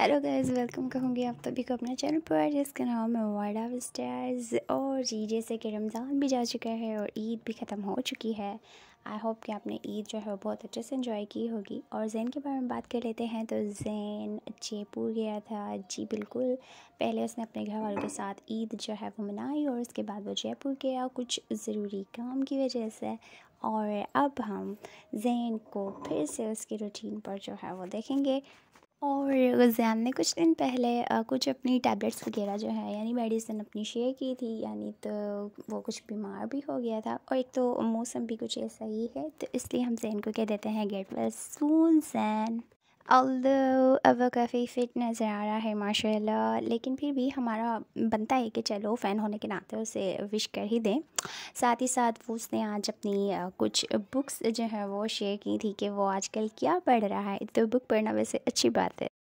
hello guys welcome कहूँगी आप सभी को अपने चैनल पर जिसका नाम है वर्ड ऑफ स्टार्स और जी जैसे कि रमज़ान भी जा चुका है और ईद भी ख़त्म हो चुकी है आई होप कि आपने ईद जो है वो बहुत अच्छे से इन्जॉय की होगी और जैन के बारे में बात कर लेते हैं तो जैन जयपुर गया था जी बिल्कुल पहले उसने अपने घर वालों के साथ ईद जो है वो मनाई और उसके बाद वो जयपुर गया कुछ ज़रूरी काम की वजह से और अब हम जैन को फिर से उसकी रूटीन पर जो है वो देखेंगे और ज़ैन ने कुछ दिन पहले आ, कुछ अपनी टैबलेट्स वगैरह जो है यानी मेडिसिन अपनी शेयर की थी यानी तो वो कुछ बीमार भी हो गया था और एक तो मौसम भी कुछ ऐसा ही है तो इसलिए हम जैन को कह देते हैं गेट वेल सून जैन अब काफ़ी फिट नज़र आ रहा है माशाल्लाह लेकिन फिर भी हमारा बनता है कि चलो फ़ैन होने के नाते उसे विश कर ही दें साथ ही साथ वो उसने आज अपनी कुछ बुक्स जो है वो शेयर की थी कि वो आजकल क्या पढ़ रहा है तो बुक पढ़ना वैसे अच्छी बात है